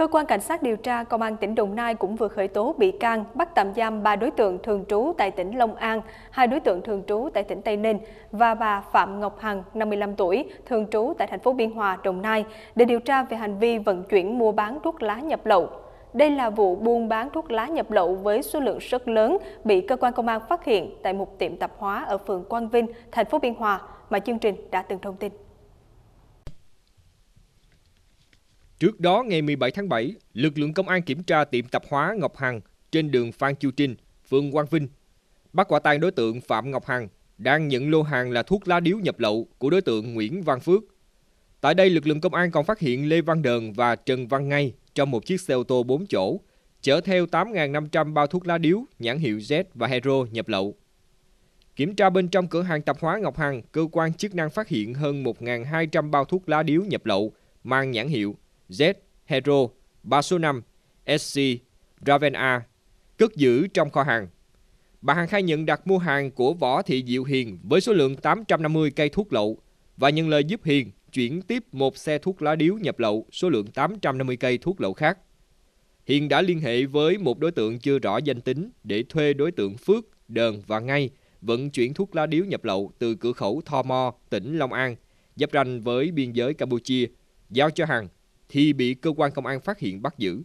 Cơ quan Cảnh sát điều tra Công an tỉnh Đồng Nai cũng vừa khởi tố bị can, bắt tạm giam 3 đối tượng thường trú tại tỉnh Long An, hai đối tượng thường trú tại tỉnh Tây Ninh và bà Phạm Ngọc Hằng, 55 tuổi, thường trú tại thành phố Biên Hòa, Đồng Nai để điều tra về hành vi vận chuyển mua bán thuốc lá nhập lậu. Đây là vụ buôn bán thuốc lá nhập lậu với số lượng rất lớn bị cơ quan công an phát hiện tại một tiệm tạp hóa ở phường Quang Vinh, thành phố Biên Hòa mà chương trình đã từng thông tin. Trước đó, ngày 17 tháng 7, lực lượng công an kiểm tra tiệm tạp hóa Ngọc Hằng trên đường Phan Chu Trinh, phường Quang Vinh. Bắt quả tang đối tượng Phạm Ngọc Hằng đang nhận lô hàng là thuốc lá điếu nhập lậu của đối tượng Nguyễn Văn Phước. Tại đây, lực lượng công an còn phát hiện Lê Văn Đờn và Trần Văn Ngay trong một chiếc xe ô tô 4 chỗ, chở theo 8.500 bao thuốc lá điếu nhãn hiệu Z và Hero nhập lậu. Kiểm tra bên trong cửa hàng tạp hóa Ngọc Hằng, cơ quan chức năng phát hiện hơn 1.200 bao thuốc lá điếu nhập lậu mang nhãn hiệu Z, Hero, 365, SC, Ravenna, cất giữ trong kho hàng. Bà Hằng khai nhận đặt mua hàng của Võ Thị Diệu Hiền với số lượng 850 cây thuốc lậu và nhận lời giúp Hiền chuyển tiếp một xe thuốc lá điếu nhập lậu số lượng 850 cây thuốc lậu khác. Hiền đã liên hệ với một đối tượng chưa rõ danh tính để thuê đối tượng Phước, Đờn và Ngay vận chuyển thuốc lá điếu nhập lậu từ cửa khẩu Tho Mo, tỉnh Long An, giáp ranh với biên giới Campuchia, giao cho Hằng thì bị cơ quan công an phát hiện bắt giữ.